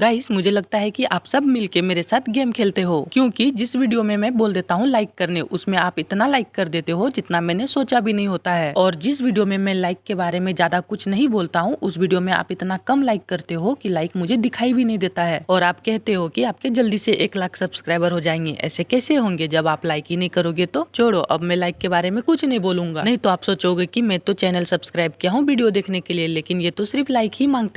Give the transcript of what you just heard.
guys मुझे लगता है कि आप सब मिलके मेरे साथ गेम खेलते हो क्योंकि जिस वीडियो में मैं बोल देता हूँ लाइक करने उसमें आप इतना लाइक कर देते हो जितना मैंने सोचा भी नहीं होता है और जिस वीडियो में मैं लाइक के बारे में ज्यादा कुछ नहीं बोलता हूँ उस वीडियो में आप इतना कम लाइक करते हो की लाइक मुझे दिखाई भी नहीं देता है और आप कहते हो की आपके जल्दी से एक लाख सब्सक्राइबर हो जाएंगे ऐसे कैसे होंगे जब आप लाइक ही नहीं करोगे तो छोड़ो अब मैं लाइक के बारे में कुछ नहीं बोलूंगा नहीं तो आप सोचोगे की मैं तो चैनल सब्सक्राइब किया हूँ वीडियो देखने के लिए लेकिन ये तो सिर्फ लाइक ही मांगते